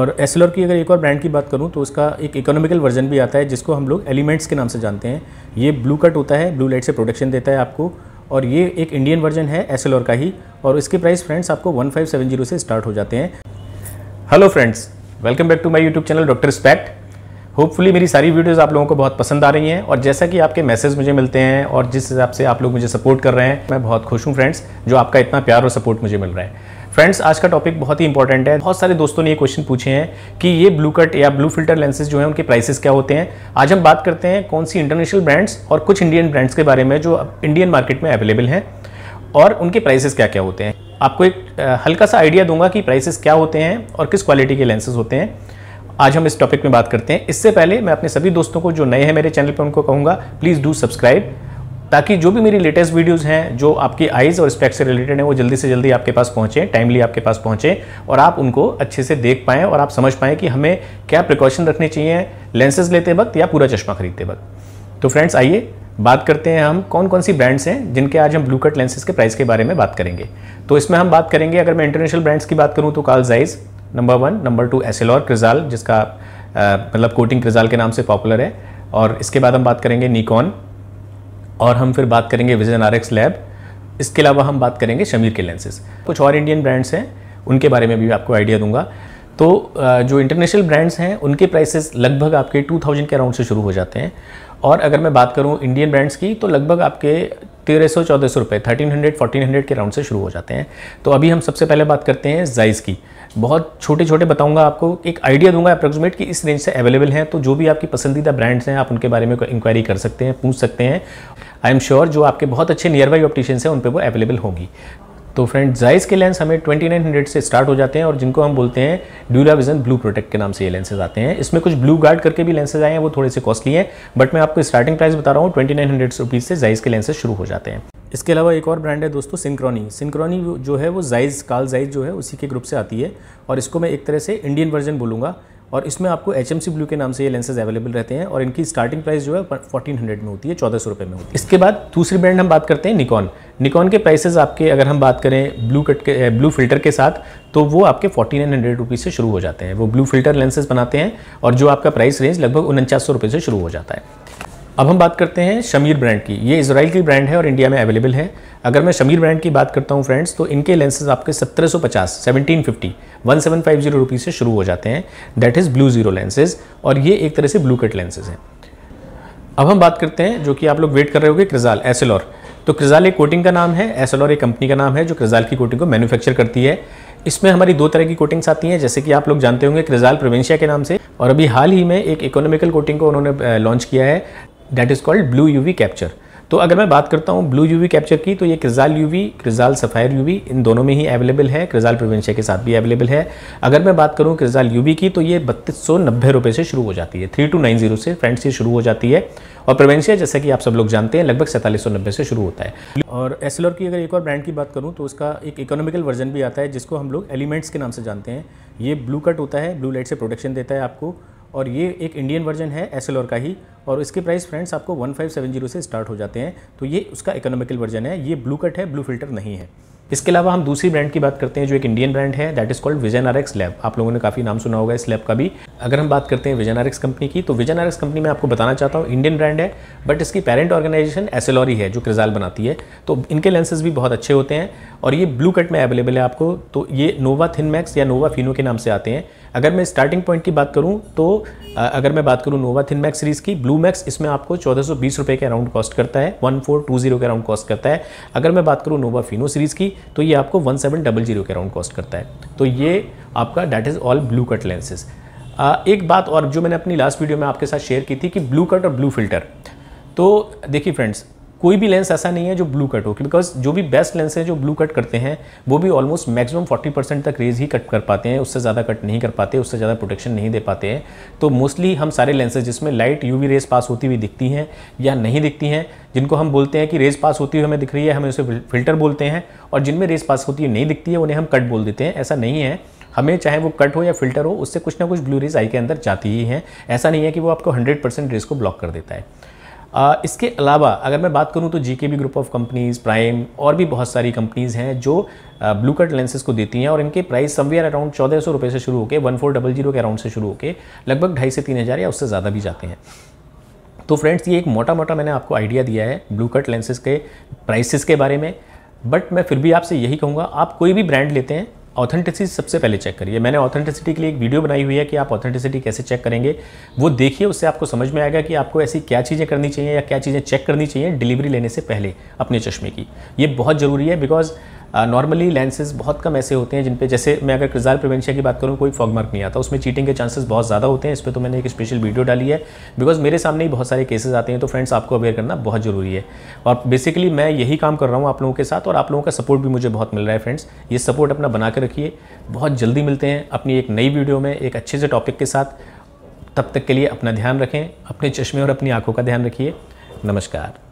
और एस की अगर एक और ब्रांड की बात करूँ तो उसका एक इकोनॉमिकल वर्जन भी आता है जिसको हम लोग एलिमेंट्स के नाम से जानते हैं ये ब्लू कट होता है ब्लू लाइट से प्रोटेक्शन देता है आपको और ये एक इंडियन वर्जन है एस का ही और इसके प्राइस फ्रेंड्स आपको 1570 से स्टार्ट हो जाते हैं hello friends welcome back to my YouTube channel doctor Spect hopefully मेरी सारी वीडियोज़ आप लोगों को बहुत पसंद आ रही हैं और जैसा कि आपके मैसेज मुझे मिलते हैं और जिस हिसाब से आप लोग मुझे सपोर्ट कर रहे हैं मैं बहुत खुश हूँ फ्रेंड्स जो आपका इतना प्यार और सपोर्ट मुझे मिल रहा है फ्रेंड्स आज का टॉपिक बहुत ही इंपॉर्टेंट है बहुत सारे दोस्तों ने ये क्वेश्चन पूछे हैं कि ये ब्लू कट या ब्लू फिल्टर लेंसेज जो है उनके प्राइसेस क्या होते हैं आज हम बात करते हैं कौन सी इंटरनेशनल ब्रांड्स और कुछ इंडियन ब्रांड्स के बारे में जो इंडियन मार्केट में अवेलेबल हैं और उनके प्राइसेस क्या क्या होते हैं आपको एक हल्का सा आइडिया दूंगा कि प्राइसेस क्या होते हैं और किस क्वालिटी के लेंसेज होते हैं आज हम इस टॉपिक में बात करते हैं इससे पहले मैं अपने सभी दोस्तों को जो नए हैं मेरे चैनल पर उनको कहूँगा प्लीज़ डू सब्सक्राइब ताकि जो भी मेरी लेटेस्ट वीडियोस हैं जो आपकी आइज़ और स्पेक्स से रिलेटेड हैं वो जल्दी से जल्दी आपके पास पहुँचें टाइमली आपके पास पहुंचे और आप उनको अच्छे से देख पाएँ और आप समझ पाएँ कि हमें क्या प्रिकॉशन रखने चाहिए लेंसेज लेते वक्त या पूरा चश्मा खरीदते वक्त तो फ्रेंड्स आइए बात करते हैं हम कौन कौन सी ब्रांड्स हैं जिनके आज हम ब्लू कट लेंसेज के प्राइस के बारे में बात करेंगे तो इसमें हम बात करेंगे अगर मैं इंटरनेशनल ब्रांड्स की बात करूँ तो Carl Zeiss number one number two Essilor Crizal जिसका मतलब कोटिंग क्रिजाल के नाम से पॉपुलर है और इसके बाद हम बात करेंगे निकॉन और हम फिर बात करेंगे विजन आर एक्स लैब इसके अलावा हम बात करेंगे शमीर के लेंसेज कुछ और इंडियन ब्रांड्स हैं उनके बारे में भी आपको आइडिया दूंगा तो जो इंटरनेशनल ब्रांड्स हैं उनके प्राइसेस लगभग आपके 2000 के अराउंड से शुरू हो जाते हैं और अगर मैं बात करूं इंडियन ब्रांड्स की तो लगभग आपके तेरह सौ चौदह सौ रुपये थर्टीन हंड्रेड फोर्टीन हंड्रेड के अराउंड से शुरू हो जाते हैं तो अभी हम सबसे पहले बात करते हैं जाइज़ की बहुत छोटे छोटे बताऊंगा आपको एक आइडिया दूंगा अप्रोक्सीमेट कि इस रेंज से अवेलेबल हैं तो जो भी आपकी पसंदीदा ब्रांड्स हैं आप उनके बारे में इंक्वायरी कर सकते हैं पूछ सकते हैं आई एम श्योर जो आपके बहुत अच्छे नियर बाई ऑप्टिशियंस हैं उन पर वो अवेलेबल होंगी तो फ्रेंड जाइज़ के लेंस हमें 2900 से स्टार्ट हो जाते हैं और जिनको हम बोलते हैं ड्यूरा विजन ब्लू प्रोटेक्ट के नाम से ये लेंसेज आते हैं इसमें कुछ ब्लू गार्ड करके भी लेंसेज आए हैं वो थोड़े से कॉस्टली हैं बट मैं आपको स्टार्टिंग प्राइस बता रहा हूँ ट्वेंटी नाइन से जाइज़ के लेंसेज शुरू हो जाते हैं इसके अलावा एक और ब्रांड है दोस्तों सिंक्रोनी सिंक्रोनी जो है वो जाइज काल जाइज जो है उसी के ग्रुप से आती है और इसको मैं एक तरह से इंडियन वर्जन बोलूँगा और इसमें आपको एच एम सी ब्लू के नाम से ये लेंसेज अवेलेबल रहते हैं और इनकी स्टार्टिंग प्राइस जो है 1400 हंड्रेड में होती है चौदह सौ रुपये में होती है इसके बाद दूसरी ब्रांड हम बात करते हैं निकॉन निकॉन के प्राइसेज आपके अगर हम बात करें ब्लू कट के ब्लू फिल्टर के साथ तो वो आपके फोर्टी नाइन हंड्रेड रुपीज़ से शुरू हो जाते हैं वो ब्लू फिल्टर लेंसेज बनाते हैं और जो आपका प्राइस रेंज लगभग उनचास सौ रुपये से शुरू हो जाता है अब हम बात करते हैं शमीर ब्रांड की ये इसराइल की ब्रांड है और इंडिया में अवेलेबल है अगर मैं शमीर ब्रांड की बात करता हूँ फ्रेंड्स तो इनके लेंसेज आपके 1750 1750 1750 रुपीस से शुरू हो जाते हैं that is blue zero lenses और ये एक तरह से ब्लू कट लेंसेज हैं अब हम बात करते हैं जो कि आप लोग वेट कर रहे होगे क्रिजाल एसेलॉर तो क्रिजाल एक कोटिंग का नाम है एसेलॉर एक कंपनी का नाम है जो क्रिजाल की कोटिंग को मैन्युफैक्चर करती है इसमें हमारी दो तरह की कोटिंग्स आती हैं जैसे कि आप लोग जानते होंगे क्रिजाल प्रोवेंशिया के नाम से और अभी हाल ही में एक इकोनॉमिकल कोटिंग को उन्होंने लॉन्च किया है that is called blue V capture तो अगर मैं बात करता हूँ ब्लू यूवी कैप्चर की तो ये Crizal UV Crizal Sapphire UV इन दोनों में ही अवेलेबल है क्रिजाल प्रिवेंशिया के साथ भी अवेलेबल है अगर मैं बात करूँ क्रिजाल यूवी की तो ये बत्तीस सौ नब्बे रुपये से शुरू हो जाती है थ्री टू नाइन जीरो से फ्रेंड्स से शुरू हो जाती है और प्रिवेंशिया जैसा कि आप सब लोग जानते हैं लगभग सैंतालीस सौ नब्बे से शुरू होता है और एसलोर की अगर एक और ब्रांड की बात करूँ तो उसका एक इकोनॉमिकल वर्जन भी आता है जिसको हम लोग एलिमेंट्स के नाम से जानते हैं ये ब्लू कट होता है ब्लू लाइट से प्रोटेक्शन देता है आपको और ये एक इंडियन वर्जन है एस का ही और इसके प्राइस फ्रेंड्स आपको 1570 से स्टार्ट हो जाते हैं तो ये उसका इकोनॉमिकल वर्जन है ये ब्लू कट है ब्लू फिल्टर नहीं है इसके अलावा हम दूसरी ब्रांड की बात करते हैं जो एक इंडियन ब्रांड है that is called Vision R X Lab आप लोगों ने काफ़ी नाम सुना होगा इस लैब का भी अगर हम बात करते हैं विजन आर एक्स कंपनी की तो विजन आर एक्स कंपनी में आपको बताना चाहता हूँ इंडियन ब्रांड है बट इसकी पेरेंट ऑर्गेनाइजेशन एसेलॉरी है जो क्रिजाल बनाती है तो इनके लेंसेज भी बहुत अच्छे होते हैं और ये ब्लू कट में अवेलेबल है आपको तो ये नोवा थिन मैक्स या नोवा फिनो के नाम से आते हैं अगर मैं स्टार्टिंग पॉइंट की बात करूँ तो अगर मैं बात करूँ नोवा थिन मैक्स सीरीज़ की ब्लू मैक्स इसमें आपको चौदह सौ बीस रुपये के अराउंड कॉस्ट करता है वन फोर टू जीरो के अराउंड कॉस्ट करता है अगर मैं बात करूँ नोवा फिनो सीरीज़ की तो ये आपको वन सेवन डबल जीरो के अराउंड कॉस्ट करता है तो ये आपका that is all blue cut lenses एक बात और जो मैंने अपनी लास्ट वीडियो में आपके साथ शेयर की थी कि ब्लू कट और ब्लू फिल्टर तो देखिए फ्रेंड्स कोई भी लेंस ऐसा नहीं है जो ब्लू कट हो बिकॉज जो भी बेस्ट लेंस है जो ब्लू कट करते हैं वो भी ऑलमोस्ट मैक्सिमम 40 परसेंट तक रेज ही कट कर पाते हैं उससे ज़्यादा कट नहीं कर पाते उससे ज़्यादा प्रोटेक्शन नहीं दे पाते हैं तो मोस्टली हम सारे लेंसेज जिसमें लाइट यू रेज पास होती हुई दिखती हैं या नहीं दिखती हैं जिनको हम बोलते हैं कि रेज पास होती हुई हमें दिख रही है हमें उसे फिल्टर बोलते हैं और जिनमें रेज पास होती हुई नहीं दिखती है उन्हें हम कट बोल देते हैं ऐसा नहीं है हमें चाहे वो कट हो या फिल्टर हो उससे कुछ ना कुछ ब्लू रेज आई के अंदर जाती ही है ऐसा नहीं है कि वो आपको 100 परसेंट रेज को ब्लॉक कर देता है इसके अलावा अगर मैं बात करूँ तो G K B group of companies prime और भी बहुत सारी कंपनीज़ हैं जो ब्लू कट लेंसेज को देती हैं और इनके प्राइस समवेयर अराउंड चौदह सौ रुपये से शुरू होकर वन फोर डबल जीरो के अराउंड से शुरू होकर लगभग ढाई से तीन हज़ार या उससे ज़्यादा भी जाते हैं तो फ्रेंड्स ये एक मोटा मोटा मैंने आपको आइडिया दिया है ब्लू कट लेंसेज के प्राइसेस के बारे में बट मैं फिर भी आपसे यही कहूँगा आप कोई भी ब्रांड लेते हैं ऑथेंटिसिटी सबसे पहले चेक करिए मैंने ऑथेंटिसिटी के लिए एक वीडियो बनाई हुई है कि आप ऑथेंटिसिटी कैसे चेक करेंगे वो देखिए उससे आपको समझ में आएगा कि आपको ऐसी क्या चीज़ें करनी चाहिए या क्या चीज़ें चेक करनी चाहिए डिलीवरी लेने से पहले अपने चश्मे की ये बहुत ज़रूरी है बिकॉज नॉर्मली लेंसेज बहुत कम ऐसे होते हैं जिन पे जैसे मैं अगर क्रिजाल प्रिवेंशन की बात करूँ कोई फॉग मार्क नहीं आता उसमें चीटिंग के चांसेस बहुत ज़्यादा होते हैं इस पर तो मैंने एक स्पेशल वीडियो डाली है बिकॉज मेरे सामने ही बहुत सारे केसेज आते हैं तो फ्रेंड्स आपको अवेयर करना बहुत ज़रूरी है और बेसिकली मैं यही काम कर रहा हूँ आप लोगों के साथ और आप लोगों का सपोर्ट भी मुझे बहुत मिल रहा है फ्रेंड्स ये सपोर्ट अपना बना के रखिए बहुत जल्दी मिलते हैं अपनी एक नई वीडियो में एक अच्छे से टॉपिक के साथ तब तक के लिए अपना ध्यान रखें अपने चश्मे और अपनी आंखों का ध्यान रखिए नमस्कार